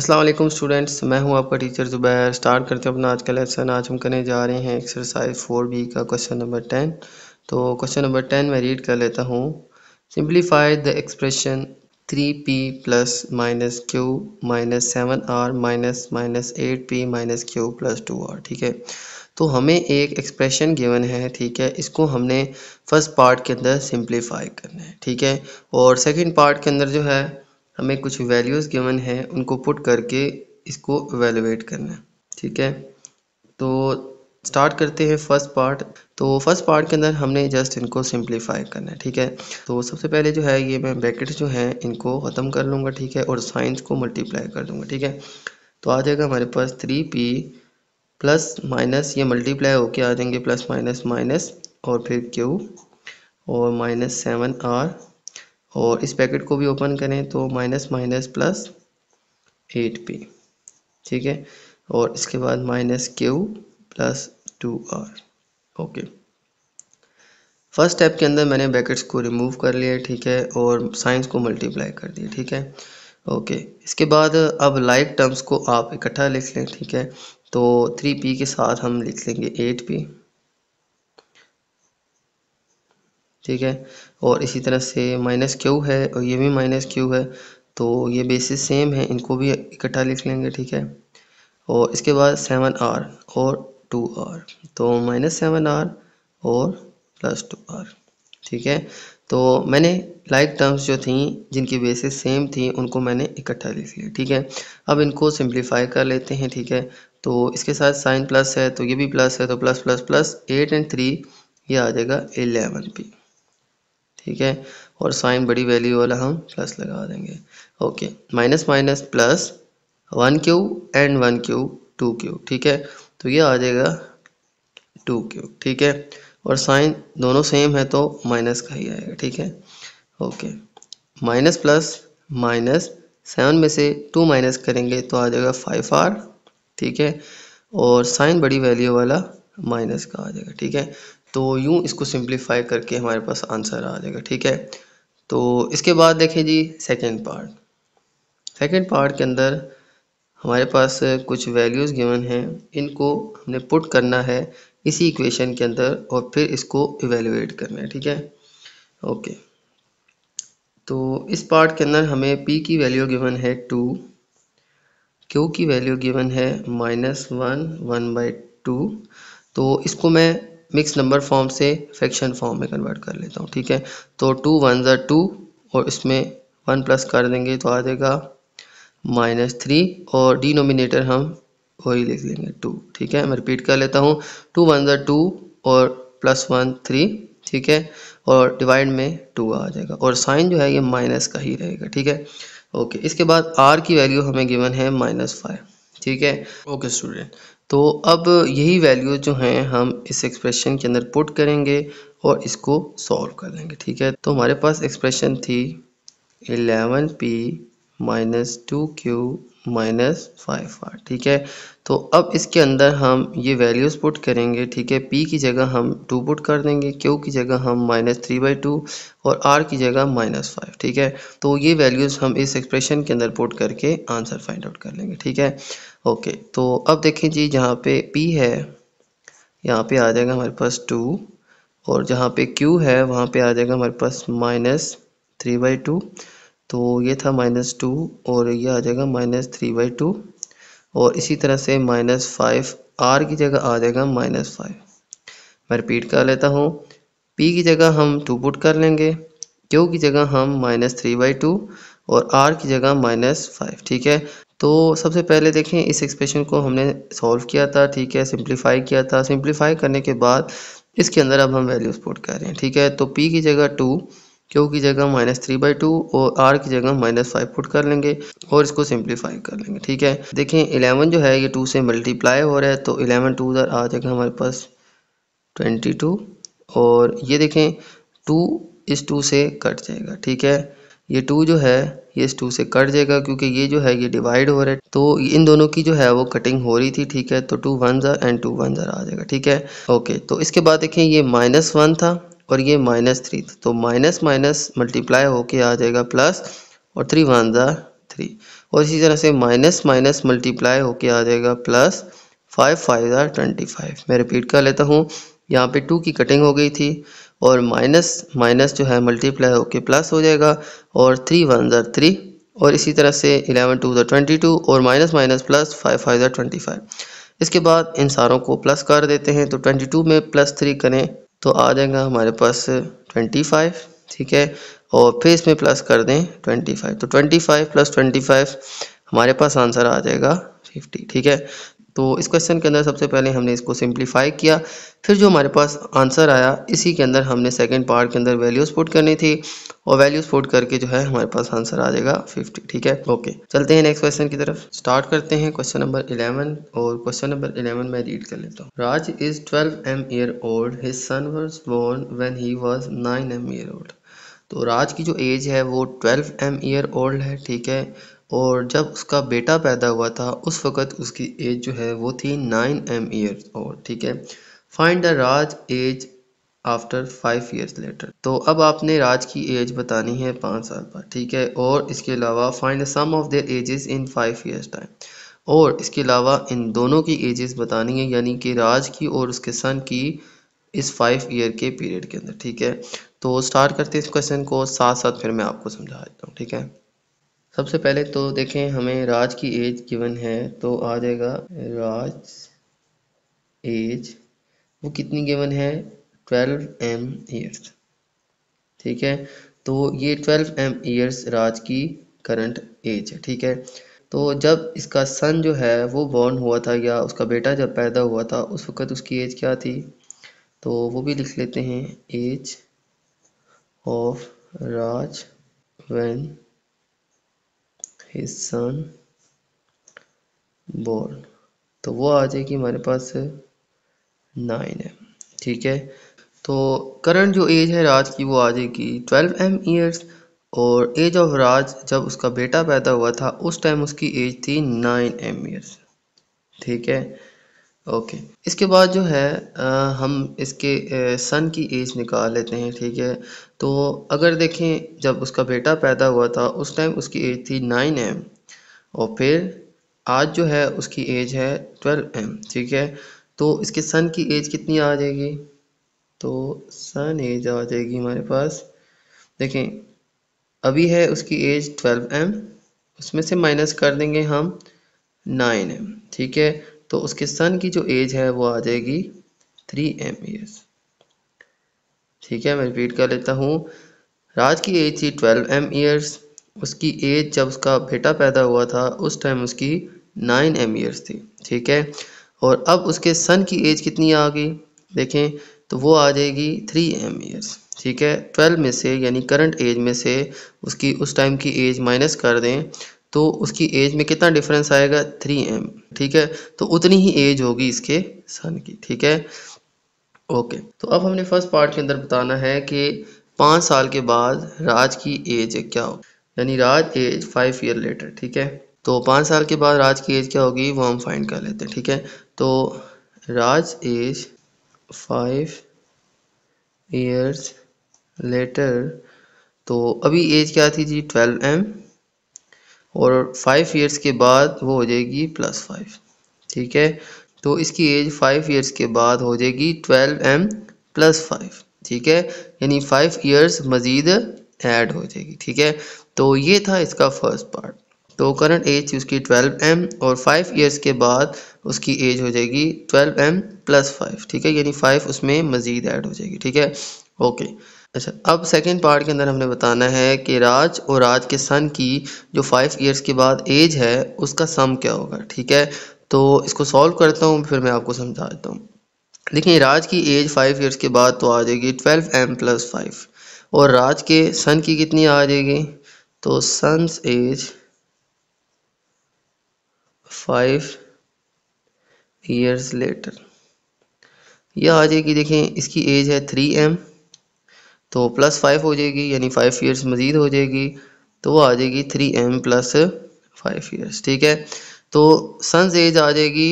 Aslam students मैं हूं आपका टीचर ज़ुबैर स्टार्ट करते हैं अपना आज का लेसन आज हम करने जा रहे हैं एक्सरसाइज फोर बी का क्वेश्चन नंबर टेन तो क्वेश्चन नंबर टेन मैं रीड कर लेता हूं simplify the expression three p plus minus q minus seven r minus minus eight p minus q plus two r ठीक है तो हमें एक एक्सप्रेशन गिवन है ठीक है इसको हमने फर्स्ट पार्ट के अंदर सिंप्लीफाई करना है ठीक है और सेकेंड पार्ट के अंदर जो है हमें कुछ वैल्यूज़ गिवन है उनको पुट करके इसको वैल्यूएट करना है ठीक है तो स्टार्ट करते हैं फर्स्ट पार्ट तो फर्स्ट पार्ट के अंदर हमने जस्ट इनको सिंप्लीफाई करना है ठीक है तो सबसे पहले जो है ये मैं ब्रैकेट जो हैं इनको ख़त्म कर लूँगा ठीक है और साइंस को मल्टीप्लाई कर दूँगा ठीक है तो आ जाएगा हमारे पास थ्री पी प्लस माइनस ये मल्टीप्लाई होके आ जाएंगे प्लस माइनस माइनस और फिर क्यू और माइनस सेवन आर और इस पैकेट को भी ओपन करें तो minus minus plus eight p ठीक है और इसके बाद minus q plus two r okay first step के अंदर मैंने ब्रैकेट्स को रिमूव कर लिया ठीक है और साइंस को मल्टीप्लाई कर दिया ठीक है ओके इसके बाद अब लाइक टर्म्स को आप इकट्ठा लिख लें ठीक है तो थ्री पी के साथ हम लिख लेंगे एट पी ठीक है और इसी तरह से माइनस क्यू है और ये भी माइनस क्यू है तो ये बेसिस सेम है इनको भी इकट्ठा लिख लेंगे ठीक है और इसके बाद सेवन आर और टू आर तो माइनस सेवन आर और प्लस टू आर ठीक है तो मैंने लाइक टर्म्स जो थी जिनकी बेसिस सेम थी उनको मैंने इकट्ठा लिख लिया ठीक है अब इनको सिंप्लीफाई कर लेते हैं ठीक है तो इसके साथ साइन प्लस है तो ये भी प्लस है तो plus plus plus eight and three ये आ जाएगा एलेवन पी ठीक है और साइन बड़ी वैल्यू वाला हम प्लस लगा देंगे okay minus minus plus one q and one q two q ठीक है तो ये आ जाएगा टू क्यू ठीक है और साइन दोनों सेम है तो माइनस का ही आएगा ठीक है okay minus plus minus seven में से टू माइनस करेंगे तो आ जाएगा फाइव आर ठीक है और साइन बड़ी वैल्यू वाला माइनस का आ जाएगा ठीक है तो यूँ इसको सिंप्लीफाई करके हमारे पास आंसर आ जाएगा ठीक है तो इसके बाद देखें जी सेकेंड पार्ट सेकेंड पार्ट के अंदर हमारे पास कुछ वैल्यूज़ गिवन हैं इनको हमने पुट करना है इसी इक्वेशन के अंदर और फिर इसको इवेलुएट करना है ठीक है ओके तो इस पार्ट के अंदर हमें पी की वैल्यू गिवन है टू क्यू की वैल्यू गिवन है minus one one by two तो इसको मैं मिक्स नंबर फॉर्म से फ्रैक्शन फॉर्म में कन्वर्ट कर लेता हूँ ठीक है तो टू वन ज़ा टू और इसमें वन प्लस कर देंगे तो आ जाएगा माइनस थ्री और डिनोमिनेटर हम वही लिख लेंगे टू ठीक है मैं रिपीट कर लेता हूँ टू वन ज़ा टू और प्लस वन थ्री ठीक है और डिवाइड में टू आ जाएगा और साइन जो है ये माइनस का ही रहेगा ठीक है ओके इसके बाद आर की वैल्यू हमें गिवन है माइनस फाइव ठीक है ओके स्टूडेंट तो अब यही वैल्यू जो हैं हम इस एक्सप्रेशन के अंदर पुट करेंगे और इसको सॉल्व कर लेंगे ठीक है तो हमारे पास एक्सप्रेशन थी 11p p minus two q minus five r ठीक है तो अब इसके अंदर हम ये वैल्यूज़ पुट करेंगे ठीक है पी की जगह हम टू पुट कर देंगे क्यू की जगह हम माइनस थ्री बाई टू और आर की जगह माइनस फाइव ठीक है तो ये वैल्यूज़ हम इस एक्सप्रेशन के अंदर पुट करके आंसर फाइंड आउट कर लेंगे ठीक है ओके तो अब देखें जी जहाँ पे पी है यहाँ पे आ जाएगा हमारे पास टू और जहाँ पे क्यू है वहाँ पे आ जाएगा हमारे पास माइनस थ्री बाई टू तो ये था माइनस टू और ये आ जाएगा माइनस थ्री बाई टू और इसी तरह से माइनस फाइव आर की जगह आ जाएगा माइनस फाइव मैं रिपीट कर लेता हूँ पी की जगह हम टू पुट कर लेंगे क्यू की जगह हम माइनस थ्री बाई टू और आर की जगह माइनस फाइव ठीक है तो सबसे पहले देखें इस एक्सप्रेशन को हमने सॉल्व किया था ठीक है सिंप्लीफाई किया था सिंप्लीफाई करने के बाद इसके अंदर अब हम वैल्यूज पुट कर रहे हैं ठीक है तो पी की जगह टू क्यू की जगह माइनस थ्री बाई टू और आर की जगह माइनस फाइव पुट कर लेंगे और इसको सिंप्लीफाई कर लेंगे ठीक है देखें इलेवन जो है ये टू से मल्टीप्लाई हो रहा है तो इलेवन टू उधर आ जाएगा हमारे पास ट्वेंटी टू और ये देखें टू इस टू से कट जाएगा ठीक है ये टू जो है ये इस टू से कट जाएगा क्योंकि ये जो है ये डिवाइड हो रहा है तो इन दोनों की जो है वो कटिंग हो रही थी ठीक है तो two one za and two one za आ जाएगा ठीक है ओके तो इसके बाद देखें ये माइनस वन था और ये माइनस थ्री तो माइनस माइनस मल्टीप्लाई होके आ जाएगा प्लस और थ्री वन ज़ा थ्री और इसी तरह से माइनस माइनस मल्टीप्लाई होके आ जाएगा plus five five za twenty five मैं रिपीट कर लेता हूँ यहाँ पे टू की कटिंग हो गई थी और माइनस माइनस जो है मल्टीप्लाई होके प्लस हो जाएगा और थ्री वन ज़ार थ्री और इसी तरह से eleven two za twenty two और minus minus plus five five za twenty five इसके बाद इन सारों को प्लस कर देते हैं तो ट्वेंटी टू में प्लस थ्री करें तो आ जाएगा हमारे पास ट्वेंटी फाइव ठीक है और फिर इसमें प्लस कर दें ट्वेंटी फाइव तो twenty five plus twenty five हमारे पास आंसर आ जाएगा फिफ्टी ठीक है तो इस क्वेश्चन के अंदर सबसे पहले हमने इसको सिंप्लीफाई किया फिर जो हमारे पास आंसर आया इसी के अंदर हमने सेकंड पार्ट के अंदर वैल्यूज पुट करनी थी और वैल्यूज पुट करके जो है हमारे पास आंसर आ जाएगा 50 ठीक है ओके चलते हैं नेक्स्ट क्वेश्चन की तरफ स्टार्ट करते हैं क्वेश्चन नंबर 11 और क्वेश्चन नंबर 11 मैं रीड कर लेता हूँ Raj is twelve m year old his son was born when he was nine m year old तो राज की जो एज है वो ट्वेल्व एम ईयर ओल्ड है ठीक है और जब उसका बेटा पैदा हुआ था उस वक़्त उसकी एज जो है वो थी नाइन एम ईयर्स और ठीक है find the Raj age after five years later तो अब आपने राज की एज बतानी है पाँच साल बाद ठीक है और इसके अलावा find the sum of their ages in five years time और इसके अलावा इन दोनों की एजेस बतानी है यानी कि राज की और उसके सन की इस फाइव ईयर के पीरियड के अंदर ठीक है तो स्टार्ट करते हैं इस क्वेश्चन को साथ साथ फिर मैं आपको समझा देता हूँ ठीक है सबसे पहले तो देखें हमें राज की एज गिवन है तो आ जाएगा राज एज वो कितनी गिवन है ट्वेल्व एम ईयर्स ठीक है तो ये ट्वेल्व एम ईयर्स राज की करंट एज है ठीक है तो जब इसका सन जो है वो बॉर्न हुआ था या उसका बेटा जब पैदा हुआ था उस वक़्त उसकी एज क्या थी तो वो भी लिख लेते हैं age of Raj when his son born तो वो आ जाएगी हमारे पास नाइन है ठीक है तो करंट जो एज है राज की वो आ जाएगी ट्वेल्व एम ईयर्स और एज ऑफ राज जब उसका बेटा पैदा हुआ था उस टाइम उसकी एज थी नाइन एम ईयर्स ठीक है ओके इसके बाद जो है आ, हम इसके सन की एज निकाल लेते हैं ठीक है तो अगर देखें जब उसका बेटा पैदा हुआ था उस टाइम उसकी एज थी नाइन एम और फिर आज जो है उसकी एज है ट्वेल्व एम ठीक है तो इसके सन की एज कितनी आ जाएगी तो सन एज आ जाएगी हमारे पास देखें अभी है उसकी एज ट्वेल्व एम उसमें से माइनस कर देंगे हम नाइन एम ठीक है तो उसके सन की जो एज है वो आ जाएगी थ्री एम ईयर्स ठीक है मैं रिपीट कर लेता हूँ राज की एज थी ट्वेल्व एम ईयर्स उसकी एज जब उसका बेटा पैदा हुआ था उस टाइम उसकी नाइन एम ईयर्स थी ठीक है और अब उसके सन की एज कितनी आ गई देखें तो वो आ जाएगी थ्री एम ईयर्स ठीक है ट्वेल्व में से यानी करंट एज में से उसकी उस टाइम की एज माइनस कर दें तो उसकी एज में कितना डिफरेंस आएगा थ्री एम ठीक है तो उतनी ही एज होगी इसके सन की ठीक है ओके तो अब हमने फर्स्ट पार्ट के अंदर बताना है कि पाँच साल के बाद राज की एज क्या हो यानी Raj age five year later ठीक है तो पाँच साल के बाद राज की एज क्या होगी वो हम फाइंड कर लेते हैं ठीक है तो Raj age five years later तो अभी एज क्या थी जी ट्वेल्व एम और फाइव ईयर्स के बाद वो हो जाएगी प्लस फाइव ठीक है तो इसकी एज फाइव ईयर्स के बाद हो जाएगी ट्वेल्व एम प्लस फाइव ठीक है यानी फाइव ईयर्स मज़ीद ऐड हो जाएगी ठीक है तो ये था इसका फर्स्ट पार्ट तो करंट एज थी उसकी ट्वेल्व एम और फाइव ईयर्स के बाद उसकी एज हो जाएगी ट्वेल्व एम प्लस फाइव ठीक है यानी फाइव उसमें मज़ीद ऐड हो जाएगी ठीक है ओके अच्छा अब सेकेंड पार्ट के अंदर हमने बताना है कि राज और राज के सन की जो फाइव ईयर्स के बाद एज है उसका सम क्या होगा ठीक है तो इसको सॉल्व करता हूँ फिर मैं आपको समझा देता हूँ देखिए राज की एज फाइव ईयर्स के बाद तो आ जाएगी ट्वेल्व एम प्लस फाइव और राज के सन की कितनी आ जाएगी तो son's age five years later यह आ जाएगी देखें इसकी एज है थ्री एम तो प्लस फाइव हो जाएगी यानी फाइव ईयर्स मज़ीद हो जाएगी तो वो आ जाएगी three m plus five years ठीक है तो सन्स एज आ जाएगी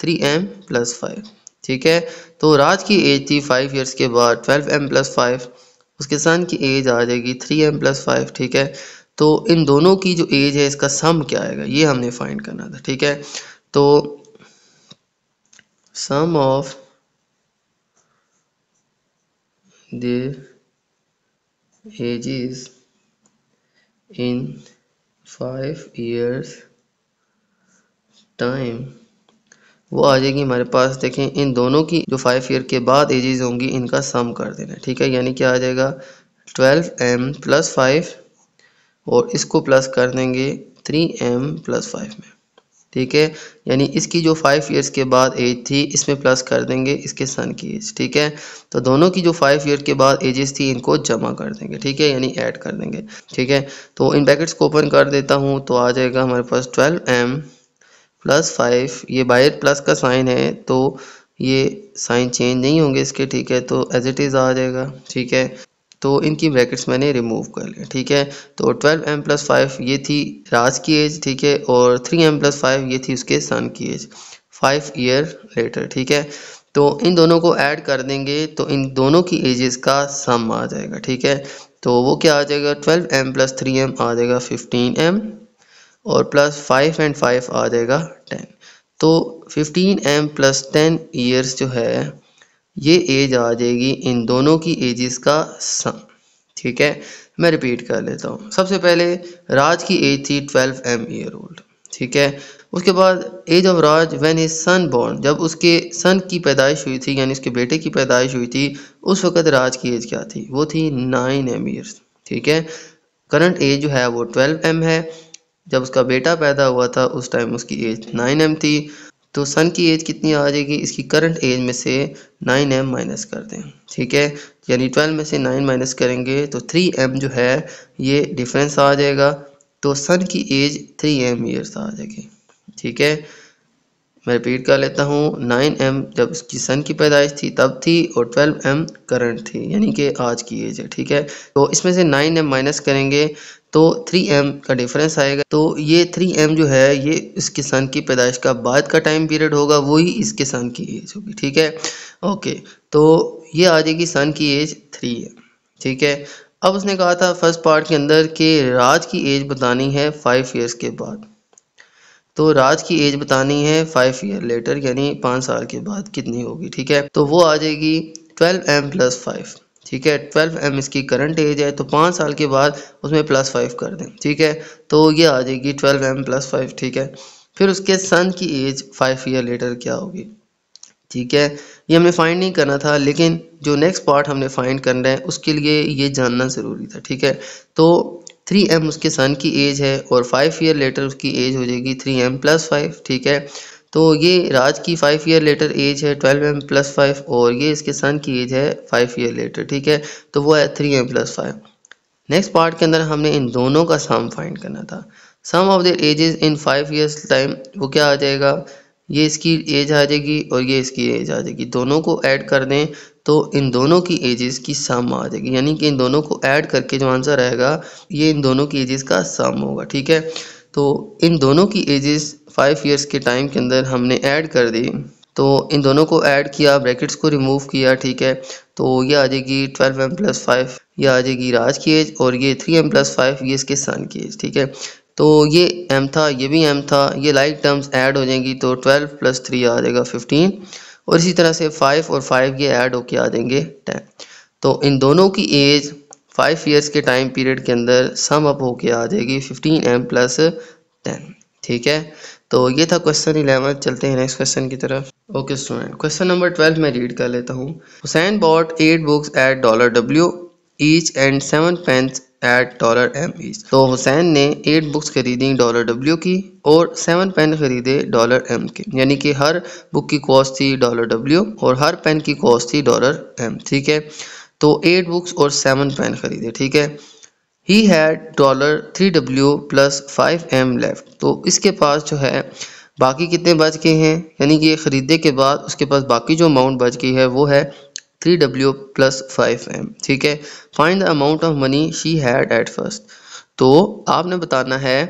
थ्री एम प्लस फाइव ठीक है तो राज की एज थी फाइव ईयर्स के बाद ट्वेल्व एम प्लस फाइव उसके सन की एज आ जाएगी थ्री एम प्लस फाइव ठीक है तो इन दोनों की जो एज है इसका सम क्या आएगा ये हमने फाइंड करना था ठीक है तो sum of the ages in five years time वो आ जाएगी हमारे पास देखें इन दोनों की जो फाइव ईयर के बाद एजेज होंगी इनका सम कर देना ठीक है यानी क्या आ जाएगा ट्वेल्व एम प्लस फाइव और इसको प्लस कर देंगे थ्री एम प्लस फाइव में ठीक है यानी इसकी जो फाइव ईयर्स के बाद एज थी इसमें प्लस कर देंगे इसके सन की एज ठीक है तो दोनों की जो फाइव ईयर के बाद एजेस थी इनको जमा कर देंगे ठीक है यानी ऐड कर देंगे ठीक है तो इन पैकेट्स को ओपन कर देता हूँ तो आ जाएगा हमारे पास ट्वेल्व एम प्लस फाइव ये बायर प्लस का साइन है तो ये साइन चेंज नहीं होंगे इसके ठीक है तो एज इट इज़ आ जाएगा ठीक है तो इनकी ब्रैकेट्स मैंने रिमूव कर लिया ठीक है तो 12 एम प्लस फाइव ये थी राज की एज ठीक है और 3 एम प्लस फाइव ये थी उसके सन की एज फाइव ईयर लेटर ठीक है तो इन दोनों को ऐड कर देंगे तो इन दोनों की एजेस का सम आ जाएगा ठीक है तो वो क्या आ जाएगा 12 एम प्लस थ्री एम आ जाएगा 15 एम और प्लस फाइव एंड फाइव आ जाएगा टेन तो 15 एम प्लस टेन ईयर्स जो है ये एज आ जाएगी इन दोनों की एजेस का सम ठीक है मैं रिपीट कर लेता हूँ सबसे पहले राज की एज थी ट्वेल्व एम ईयर ओल्ड ठीक है उसके बाद age of Raj when is son born जब उसके सन की पैदाइश हुई थी यानी उसके बेटे की पैदाइश हुई थी उस वक़्त राज की एज क्या थी वो थी नाइन एम ईयर्स ठीक है करंट एज जो है वो ट्वेल्व एम है जब उसका बेटा पैदा हुआ था उस टाइम उसकी एज नाइन एम थी तो सन की एज कितनी आ जाएगी इसकी करंट एज में से नाइन एम माइनस कर दें ठीक है यानी ट्वेल्व में से नाइन माइनस करेंगे तो थ्री एम जो है ये डिफरेंस आ जाएगा तो सन की एज थ्री एम ईयर्स आ जाएगी ठीक है मैं रिपीट कर लेता हूँ नाइन एम जब इसकी सन की पैदाइश थी तब थी और ट्वेल्व एम करंट थी यानी कि आज की एज है ठीक है तो इसमें से नाइन एम माइनस करेंगे तो 3m का डिफरेंस आएगा तो ये 3m जो है ये इस किसान की पैदाइश का बाद का टाइम पीरियड होगा वही इस किसान की एज होगी ठीक है ओके तो ये आ जाएगी सन की एज थ्री है ठीक है अब उसने कहा था फर्स्ट पार्ट के अंदर कि राज की एज बतानी है फाइव ईयर्स के बाद तो राज की एज बतानी है फाइव ईयर लेटर यानी पाँच साल के बाद कितनी होगी ठीक है तो वो आ जाएगी ट्वेल्व एम प्लस फाइव ठीक है ट्वेल्व एम इसकी करंट एज है तो पाँच साल के बाद उसमें प्लस फाइव कर दें ठीक है तो ये आ जाएगी ट्वेल्व एम प्लस फाइव ठीक है फिर उसके सन की एज फाइव ईयर लेटर क्या होगी ठीक है ये हमें फाइंड नहीं करना था लेकिन जो नेक्स्ट पार्ट हमने फाइंड करना है उसके लिए ये जानना ज़रूरी था ठीक है तो थ्री एम उसके सन की एज है और फाइव ईयर लेटर उसकी एज हो जाएगी थ्री एम प्लस फाइव ठीक है तो ये राज की फाइव ईयर लेटर एज है ट्वेल्व एम प्लस फाइव और ये इसके सन की एज है फाइव ईयर लेटर ठीक है तो वो है three m plus five next part के अंदर हमने इन दोनों का सम फाइंड करना था sum of their ages in five years time वो क्या आ जाएगा ये इसकी एज आ जाएगी और ये इसकी एज आ जाएगी दोनों को ऐड कर दें तो इन दोनों की एजेस की सम आ जाएगी यानी कि इन दोनों को ऐड करके जो आंसर आएगा ये इन दोनों की एजेस का सम होगा ठीक है तो इन दोनों की एजेस फाइव ईयर्स के टाइम के अंदर हमने ऐड कर दी तो इन दोनों को ऐड किया ब्रैकेट्स को रिमूव किया ठीक है तो ये आ जाएगी ट्वेल्व एम प्लस फाइव यह आ जाएगी राज की एज और ये थ्री एम प्लस फाइव ये इसके सन की एज ठीक है तो ये एम था ये भी एम था ये लाइक टर्म्स ऐड हो जाएंगी तो ट्वेल्व प्लस थ्री आ जाएगा फिफ्टीन और इसी तरह से फाइव और फाइव ये ऐड होके आ जाएंगे टेन तो इन दोनों की एज फाइव ईयर्स के टाइम पीरियड के अंदर सम अप होके आ जाएगी फिफ्टीन एम प्लस टेन ठीक है तो ये था क्वेश्चन इलेवन चलते हैं नेक्स्ट क्वेश्चन की तरफ okay student question number twelve मैं रीड कर लेता हूँ Hussain bought eight books eight dollar W each and seven pens eight dollar M each तो हुसैन ने एट बुक्स खरीदी डॉलर डब्ल्यू की और सेवन पेन खरीदे डॉलर एम के यानी कि हर बुक की कॉस्ट थी डॉलर डब्ल्यू और हर पेन की कॉस्ट थी डॉलर एम ठीक है तो एट बुक्स और सेवन पेन खरीदे ठीक है he had dollar three W plus five M left तो इसके पास जो है बाकी कितने बच गए हैं यानी कि ये ख़रीदने के बाद उसके पास बाकी जो अमाउंट बच गई है वो है three W plus five M ठीक है find the amount of money she had at first तो आपने बताना है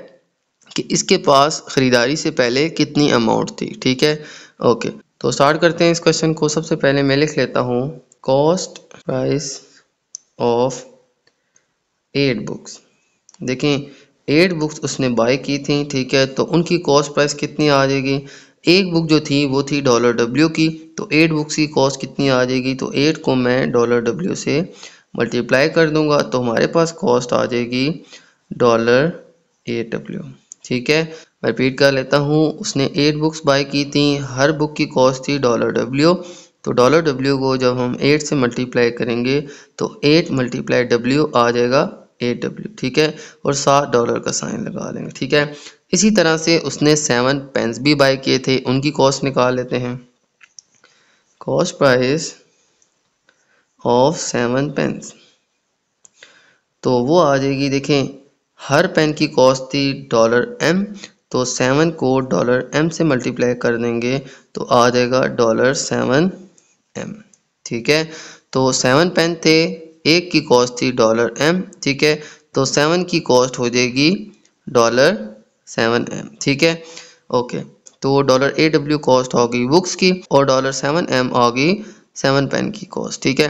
कि इसके पास ख़रीदारी से पहले कितनी अमाउंट थी ठीक है ओके तो स्टार्ट करते हैं इस क्वेश्चन को सबसे पहले मैं लिख लेता हूँ cost price of eight books देखें एट बुक्स उसने बाय की थी ठीक है तो उनकी कॉस्ट प्राइस कितनी आ जाएगी एक बुक जो थी वो थी डॉलर डब्ल्यू की तो एट बुक्स की कॉस्ट कितनी आ जाएगी तो एट को मैं डॉलर डब्ल्यू से मल्टीप्लाई कर दूंगा तो हमारे पास कॉस्ट आ जाएगी डॉलर ए डब्ल्यू ठीक है मैं रिपीट कर लेता हूँ उसने एट बुक्स बाय की थी हर बुक की कॉस्ट थी डॉलर डब्ल्यू तो डॉलर डब्ल्यू को जब हम एट से मल्टीप्लाई करेंगे तो एट मल्टीप्लाई डब्ल्यू आ जाएगा एट डब्ल्यू ठीक है और सात डॉलर का साइन लगा देंगे ठीक है इसी तरह से उसने सेवन पेंस भी बाय किए थे उनकी कॉस्ट निकाल लेते हैं cost price of seven pens तो वो आ जाएगी देखें हर पेन की कॉस्ट थी डॉलर एम तो सेवन को डॉलर एम से मल्टीप्लाई कर देंगे तो आ जाएगा डॉलर सेवन एम ठीक है तो सेवन पेन थे एक की कॉस्ट थी डॉलर एम ठीक है तो सेवन की कॉस्ट हो जाएगी डॉलर सेवन एम ठीक है ओके तो डॉलर ए डब्ल्यू कॉस्ट होगी बुक्स की और डॉलर सेवन एम होगी सेवन पेन की कॉस्ट ठीक है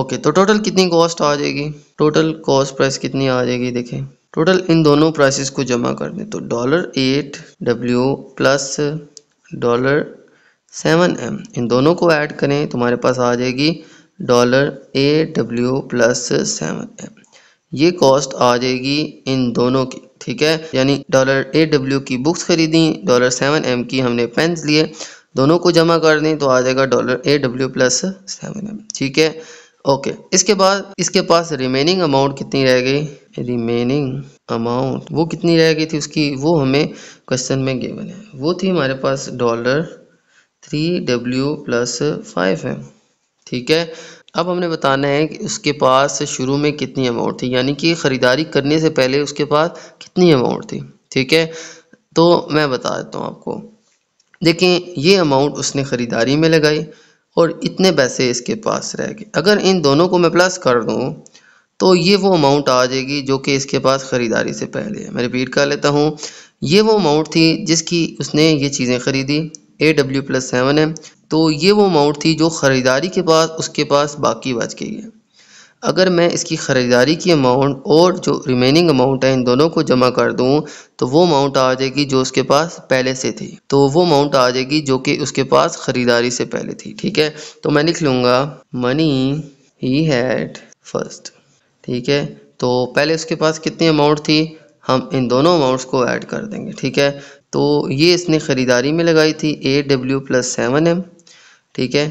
ओके तो टोटल कितनी कॉस्ट आ जाएगी टोटल कॉस्ट प्राइस कितनी आ जाएगी देखें टोटल इन दोनों प्राइसेस को जमा कर दें तो dollar eight W plus dollar seven M इन दोनों को ऐड करें तुम्हारे पास आ जाएगी dollar A W plus seven M ये कॉस्ट आ जाएगी इन दोनों की ठीक है यानी डॉलर ए डब्ल्यू की बुक्स खरीदी डॉलर सेवन एम की हमने पेन्स लिए दोनों को जमा कर दें तो आ जाएगा dollar A W plus seven M ठीक है ओके इसके बाद इसके पास रिमेनिंग अमाउंट कितनी रह गई रिमेनिंग अमाउंट वो कितनी रह गई थी उसकी वो हमें क्वेश्चन में गेवन है वो थी हमारे पास dollar three W plus five है ठीक है अब हमने बताना है कि उसके पास शुरू में कितनी अमाउंट थी यानी कि ख़रीदारी करने से पहले उसके पास कितनी अमाउंट थी ठीक है तो मैं बता देता हूँ आपको देखें ये अमाउंट उसने ख़रीदारी में लगाई और इतने पैसे इसके पास रह गए अगर इन दोनों को मैं प्लस कर दूँ तो ये वो अमाउंट आ जाएगी जो कि इसके पास ख़रीदारी से पहले है मैं रिपीट कर लेता हूँ ये वो अमाउंट थी जिसकी उसने ये चीज़ें ख़रीदी ए डब्ल्यू प्लस सेवन है तो ये वो अमाउंट थी जो ख़रीदारी के पास उसके पास बाकी बच गई है अगर मैं इसकी ख़रीदारी की अमाउंट और जो रिमेनिंग अमाउंट है इन दोनों को जमा कर दूं तो वो अमाउंट आ जाएगी जो उसके पास पहले से थी तो वो अमाउंट आ जाएगी जो कि उसके पास ख़रीदारी से पहले थी ठीक है तो मैं लिख लूँगा मनी ही हैड फर्स्ट ठीक है तो पहले उसके पास कितनी अमाउंट थी हम इन दोनों अमाउंट्स को ऐड कर देंगे ठीक है तो ये इसने ख़रीदारी में लगाई थी A W plus seven M ठीक है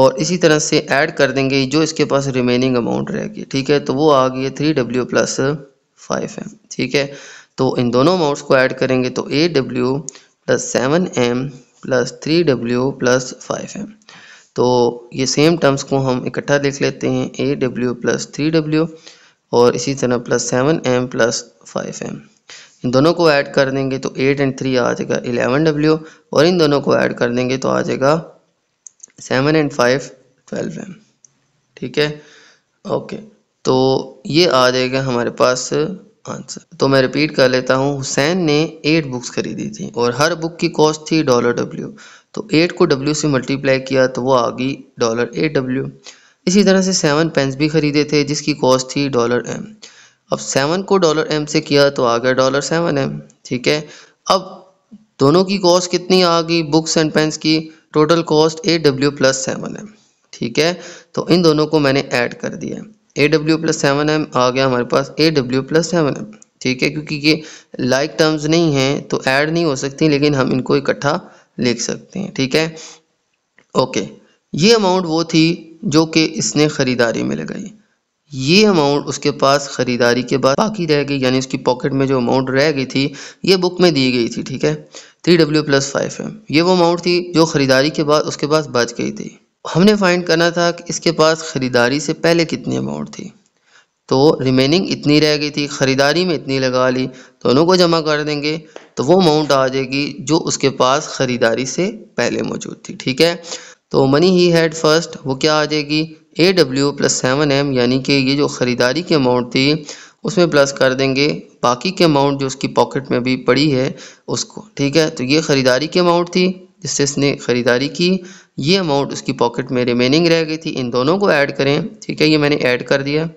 और इसी तरह से ऐड कर देंगे जो इसके पास रिमेनिंग अमाउंट रहेगी ठीक है तो वो आ गई है three W plus five M ठीक है तो इन दोनों अमाउंट्स को ऐड करेंगे तो A W plus seven M plus three W plus five M तो ये सेम टर्म्स को हम इकट्ठा देख लेते हैं A W plus three W और इसी तरह plus seven M plus five M इन दोनों को ऐड कर देंगे तो एट एंड थ्री आ जाएगा एलेवन डब्ल्यू और इन दोनों को ऐड कर देंगे तो आ जाएगा seven and five twelve M ठीक है ओके तो ये आ जाएगा हमारे पास आंसर तो मैं रिपीट कर लेता हूँ हुसैन ने एट बुक्स खरीदी थी और हर बुक की कॉस्ट थी डॉलर डब्ल्यू तो एट को डब्ल्यू से मल्टीप्लाई किया तो वो आ गई डॉलर एट डब्ल्यू इसी तरह से सेवन पेंस भी खरीदे थे जिसकी कॉस्ट थी डॉलर एम अब सेवन को डॉलर एम से किया तो आ गया डॉलर सेवन एम ठीक है अब दोनों की कॉस्ट कितनी आ गई बुक्स एंड पेंस की total cost A W plus seven M ठीक है तो इन दोनों को मैंने ऐड कर दिया A W plus seven M आ गया हमारे पास A W plus seven M ठीक है क्योंकि ये लाइक like टर्म्स नहीं हैं तो ऐड नहीं हो सकती लेकिन हम इनको इकट्ठा लिख सकते हैं ठीक है ओके ये अमाउंट वो थी जो कि इसने ख़रीदारी में लगाई ये अमाउंट उसके पास ख़रीदारी के बाद बाकी रह गई यानी उसकी पॉकेट में जो अमाउंट रह गई थी ये बुक में दी गई थी ठीक है three W plus five M ये वो अमाउंट थी जो ख़रीदारी के बाद उसके पास बच गई थी हमने फाइंड करना था कि इसके पास ख़रीदारी से पहले कितनी अमाउंट थी तो रिमेनिंग इतनी रह गई थी ख़रीदारी में इतनी लगा ली दोनों को जमा कर देंगे तो वो अमाउंट आ जाएगी जो उसके पास ख़रीदारी से पहले मौजूद थी ठीक है तो मनी ही हैड फर्स्ट वो क्या आ जाएगी A W plus seven M यानी कि ये जो ख़रीदारी की अमाउंट थी उसमें प्लस कर देंगे बाकी के अमाउंट जो उसकी पॉकेट में भी पड़ी है उसको ठीक है तो ये ख़रीदारी की अमाउंट थी जिससे इसने ख़रीदारी की ये अमाउंट उसकी पॉकेट में रिमेनिंग रह गई थी इन दोनों को ऐड करें ठीक है ये मैंने ऐड कर दिया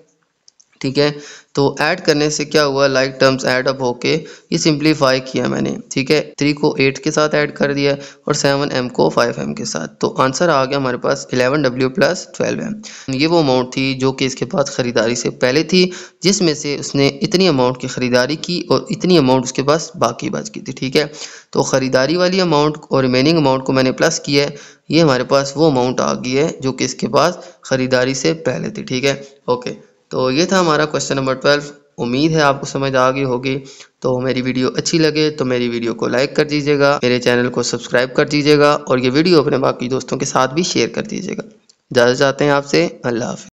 ठीक है तो ऐड करने से क्या हुआ लाइक टर्म्स ऐड अप होके ये सिंप्लीफाई किया मैंने ठीक है थ्री को एट के साथ ऐड कर दिया और सेवन एम को फाइव एम के साथ तो आंसर आ गया हमारे पास eleven W plus twelve M ये वो अमाउंट थी जो कि इसके पास ख़रीदारी से पहले थी जिसमें से उसने इतनी अमाउंट की ख़रीदारी की और इतनी अमाउंट उसके पास बाकी बच गई थी ठीक है तो ख़रीदारी वाली अमाउंट और रिमेनिंग अमाउंट को मैंने प्लस किया है ये हमारे पास वो अमाउंट आ गई है जो कि इसके पास ख़रीदारी से पहले थी ठीक है ओके तो ये था हमारा क्वेश्चन नंबर ट्वेल्व उम्मीद है आपको समझ आ गई होगी तो मेरी वीडियो अच्छी लगे तो मेरी वीडियो को लाइक कर दीजिएगा मेरे चैनल को सब्सक्राइब कर दीजिएगा और ये वीडियो अपने बाकी दोस्तों के साथ भी शेयर कर दीजिएगा इजाज़त चाहते हैं आपसे अल्लाह हाफि